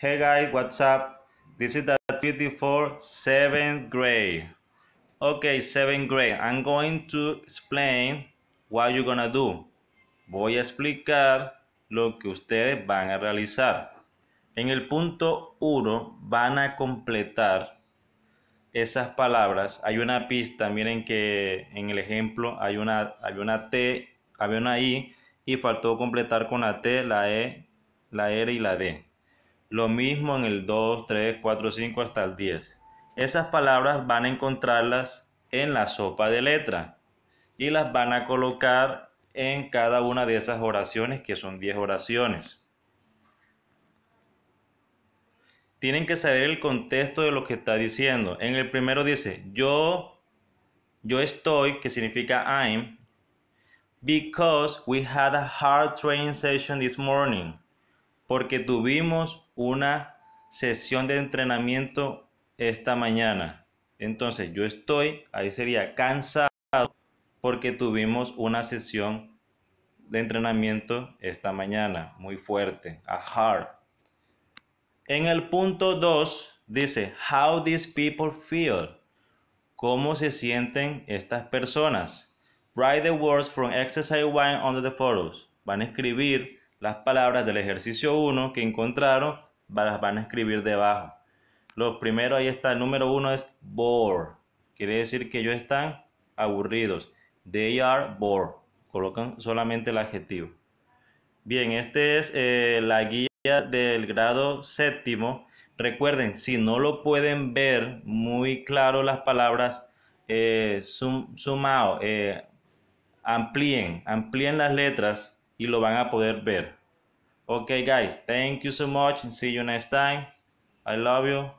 Hey guys, what's up? This is the activity for 7th grade. Okay, 7th grade. I'm going to explain what you're gonna do. Voy a explicar lo que ustedes van a realizar. En el punto 1 van a completar esas palabras. Hay una pista, miren que en el ejemplo hay una, hay una T, había una I y faltó completar con la T, la E, la R y la D. Lo mismo en el 2, 3, 4, 5 hasta el 10. Esas palabras van a encontrarlas en la sopa de letra y las van a colocar en cada una de esas oraciones que son 10 oraciones. Tienen que saber el contexto de lo que está diciendo. En el primero dice, yo, yo estoy, que significa I'm, because we had a hard training session this morning porque tuvimos una sesión de entrenamiento esta mañana. Entonces yo estoy, ahí sería cansado porque tuvimos una sesión de entrenamiento esta mañana, muy fuerte, a hard. En el punto 2 dice, how these people feel. ¿Cómo se sienten estas personas? Write the words from exercise one under the photos. Van a escribir las palabras del ejercicio 1 que encontraron las van a escribir debajo. Lo primero, ahí está, el número 1 es bored. Quiere decir que ellos están aburridos. They are bored. Colocan solamente el adjetivo. Bien, este es eh, la guía del grado séptimo. Recuerden, si no lo pueden ver muy claro las palabras, eh, eh amplíen, amplíen las letras y lo van a poder ver. Ok guys, thank you so much and see you next time. I love you.